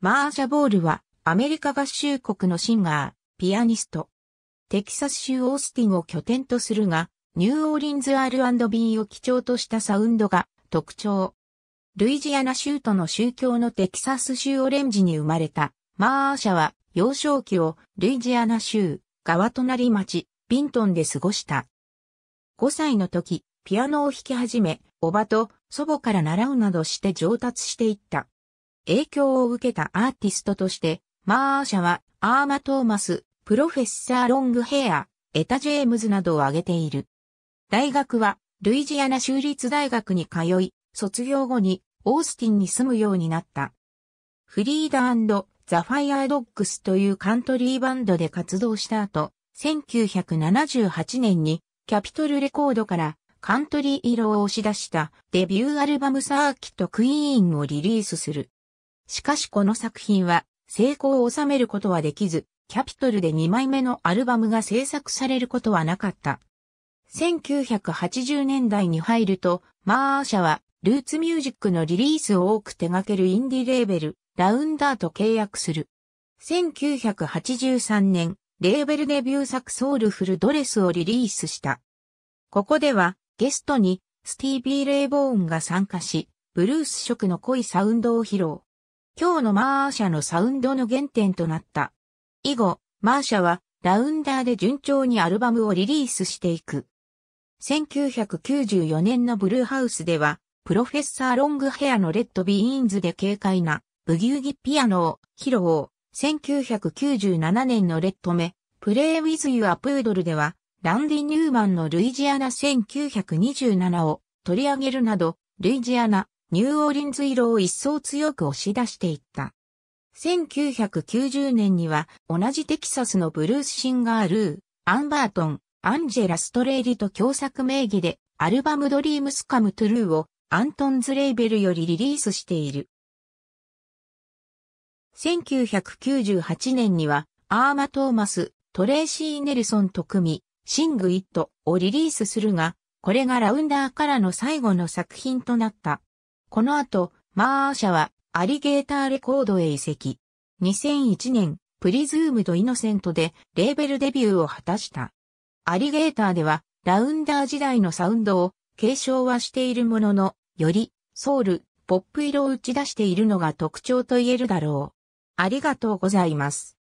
マーシャ・ボールはアメリカ合衆国のシンガー、ピアニスト。テキサス州オースティンを拠点とするが、ニューオーリンズ R&B を基調としたサウンドが特徴。ルイジアナ州との宗教のテキサス州オレンジに生まれたマーシャは幼少期をルイジアナ州川隣町ビントンで過ごした。5歳の時、ピアノを弾き始め、おばと祖母から習うなどして上達していった。影響を受けたアーティストとして、マーシャは、アーマ・トーマス、プロフェッサー・ロングヘア、エタ・ジェームズなどを挙げている。大学は、ルイジアナ州立大学に通い、卒業後に、オースティンに住むようになった。フリーダーザ・ファイアードッグスというカントリーバンドで活動した後、1978年にキャピトルレコードからカントリー色を押し出したデビューアルバムサーキットクイーンをリリースする。しかしこの作品は成功を収めることはできず、キャピトルで2枚目のアルバムが制作されることはなかった。1980年代に入ると、マーシャはルーツミュージックのリリースを多く手掛けるインディレーベル、ラウンダーと契約する。1983年、レーベルデビュー作ソウルフルドレスをリリースした。ここでは、ゲストに、スティービー・レイボーンが参加し、ブルース色の濃いサウンドを披露。今日のマーシャのサウンドの原点となった。以後、マーシャはラウンダーで順調にアルバムをリリースしていく。1994年のブルーハウスでは、プロフェッサーロングヘアのレッドビーンズで軽快なブギウギピアノを披露。1997年のレッドメ、プレイウィズユアプードルでは、ランディ・ニューマンのルイジアナ1927を取り上げるなど、ルイジアナ、ニューオーリンズ色を一層強く押し出していった。1990年には同じテキサスのブルースシンガールー、アンバートン、アンジェラ・ストレイリと共作名義でアルバムドリームスカムトゥルーをアントンズレイベルよりリリースしている。1998年にはアーマ・トーマス、トレーシー・ネルソンと組み、シング・イットをリリースするが、これがラウンダーからの最後の作品となった。この後、マーシャはアリゲーターレコードへ移籍。2001年、プリズームとイノセントでレーベルデビューを果たした。アリゲーターでは、ラウンダー時代のサウンドを継承はしているものの、よりソウル、ポップ色を打ち出しているのが特徴と言えるだろう。ありがとうございます。